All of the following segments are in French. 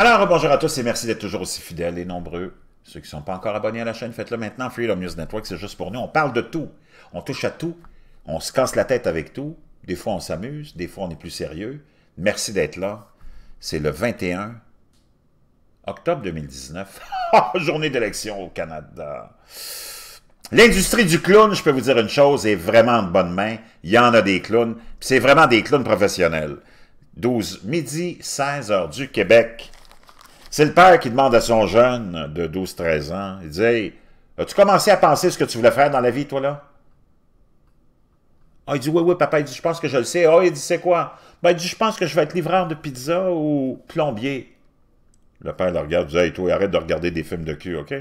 Alors, bonjour à tous et merci d'être toujours aussi fidèles et nombreux. Ceux qui ne sont pas encore abonnés à la chaîne, faites-le maintenant. Freedom News Network, c'est juste pour nous. On parle de tout. On touche à tout. On se casse la tête avec tout. Des fois, on s'amuse. Des fois, on est plus sérieux. Merci d'être là. C'est le 21 octobre 2019. Ah, journée d'élection au Canada. L'industrie du clown, je peux vous dire une chose, est vraiment de bonne main. Il y en a des clowns. C'est vraiment des clowns professionnels. 12 midi, 16 heures du Québec. C'est le père qui demande à son jeune de 12-13 ans, il dit « As-tu commencé à penser ce que tu voulais faire dans la vie, toi, là? » Ah, il dit « Oui, oui, papa, il dit, je pense que je le sais. » Ah, il dit « C'est quoi? » Ben, il dit « Je pense que je vais être livreur de pizza ou plombier. » Le père le regarde, il dit « Hey, toi, arrête de regarder des films de cul, OK? »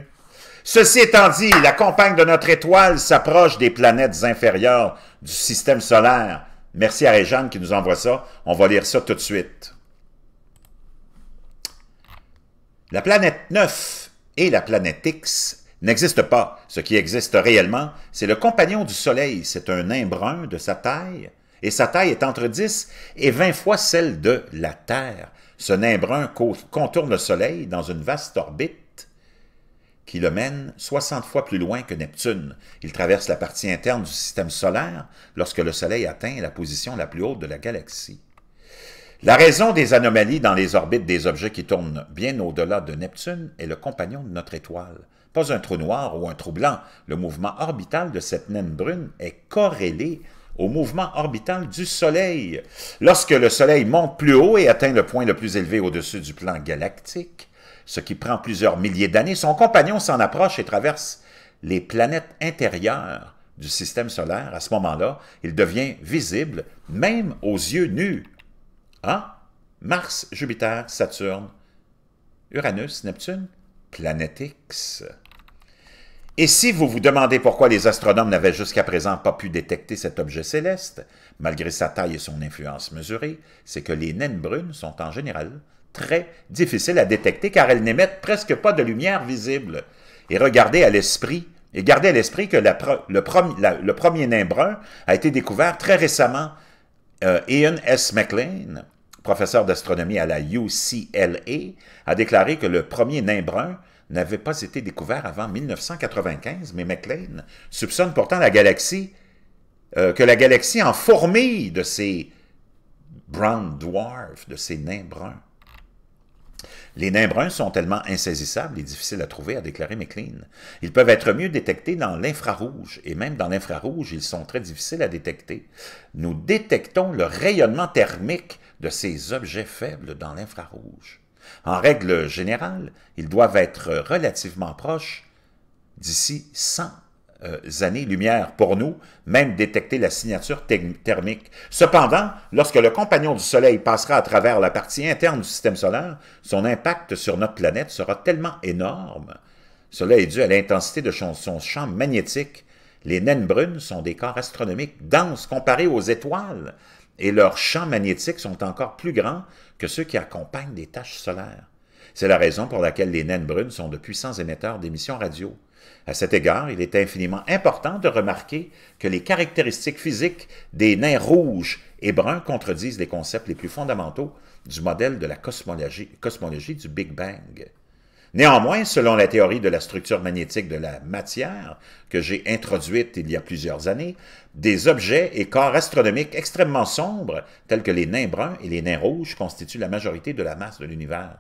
Ceci étant dit, la compagne de notre étoile s'approche des planètes inférieures du système solaire. Merci à Réjeanne qui nous envoie ça. On va lire ça tout de suite. La planète 9 et la planète X n'existent pas. Ce qui existe réellement, c'est le compagnon du Soleil. C'est un nain brun de sa taille, et sa taille est entre 10 et 20 fois celle de la Terre. Ce nain brun contourne le Soleil dans une vaste orbite qui le mène 60 fois plus loin que Neptune. Il traverse la partie interne du système solaire lorsque le Soleil atteint la position la plus haute de la galaxie. La raison des anomalies dans les orbites des objets qui tournent bien au-delà de Neptune est le compagnon de notre étoile. Pas un trou noir ou un trou blanc. Le mouvement orbital de cette naine brune est corrélé au mouvement orbital du Soleil. Lorsque le Soleil monte plus haut et atteint le point le plus élevé au-dessus du plan galactique, ce qui prend plusieurs milliers d'années, son compagnon s'en approche et traverse les planètes intérieures du système solaire. À ce moment-là, il devient visible même aux yeux nus. Ah, Mars, Jupiter, Saturne, Uranus, Neptune, planète X. Et si vous vous demandez pourquoi les astronomes n'avaient jusqu'à présent pas pu détecter cet objet céleste, malgré sa taille et son influence mesurée, c'est que les naines brunes sont en général très difficiles à détecter car elles n'émettent presque pas de lumière visible. Et regardez à l'esprit, et gardez à l'esprit que le premier nain brun a été découvert très récemment euh, Ian S. McLean, professeur d'astronomie à la UCLA, a déclaré que le premier nain brun n'avait pas été découvert avant 1995, mais Maclean soupçonne pourtant la galaxie, euh, que la galaxie en formé de ces brown dwarfs, de ces nains bruns. Les nains bruns sont tellement insaisissables et difficiles à trouver, a déclaré McLean. Ils peuvent être mieux détectés dans l'infrarouge, et même dans l'infrarouge, ils sont très difficiles à détecter. Nous détectons le rayonnement thermique de ces objets faibles dans l'infrarouge. En règle générale, ils doivent être relativement proches d'ici 100 euh, années-lumière pour nous, même détecter la signature thermique. Cependant, lorsque le compagnon du Soleil passera à travers la partie interne du système solaire, son impact sur notre planète sera tellement énorme. Cela est dû à l'intensité de son champ magnétique. Les naines brunes sont des corps astronomiques denses comparés aux étoiles, et leurs champs magnétiques sont encore plus grands que ceux qui accompagnent des taches solaires. C'est la raison pour laquelle les naines brunes sont de puissants émetteurs d'émissions radio. À cet égard, il est infiniment important de remarquer que les caractéristiques physiques des nains rouges et bruns contredisent les concepts les plus fondamentaux du modèle de la cosmologie, du Big Bang. Néanmoins, selon la théorie de la structure magnétique de la matière que j'ai introduite il y a plusieurs années, des objets et corps astronomiques extrêmement sombres, tels que les nains bruns et les nains rouges, constituent la majorité de la masse de l'univers.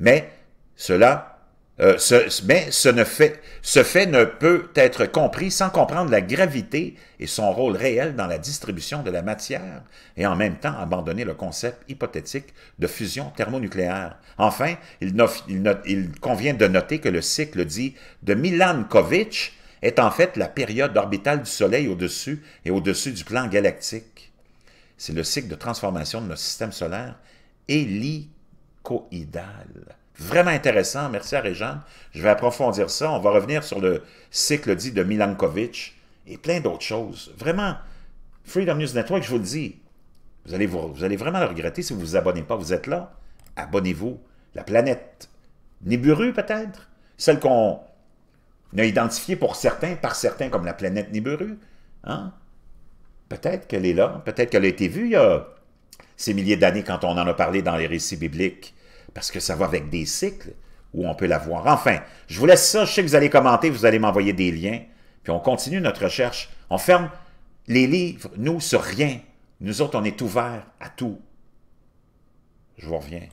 Mais cela euh, mais ce, fait, ne peut être compris sans comprendre la gravité et son rôle réel dans la distribution de la matière et en même temps abandonner le concept hypothétique de fusion thermonucléaire. Enfin, il, convient de noter que le cycle dit de Milankovitch est en fait la période orbitale du Soleil au-dessus et au-dessus du plan galactique. C'est le cycle de transformation de notre système solaire hélicoïdal. Vraiment intéressant. Merci à Réjeanne. Je vais approfondir ça. On va revenir sur le cycle dit de Milankovitch et plein d'autres choses. Vraiment, Freedom News Network, je vous le dis, vous allez, vous, allez vraiment le regretter si vous vous abonnez pas. Vous êtes là, abonnez-vous. La planète Niburu, peut-être? Celle qu'on a identifiée pour certains, par certains, comme la planète Niburu. Hein? Peut-être qu'elle est là, peut-être qu'elle a été vue il y a ces milliers d'années quand on en a parlé dans les récits bibliques parce que ça va avec des cycles où on peut la voir. Enfin, je vous laisse ça. Je sais que vous allez commenter, vous allez m'envoyer des liens. Puis on continue notre recherche. On ferme les livres, nous, sur rien. Nous autres, on est ouverts à tout. Je vous reviens.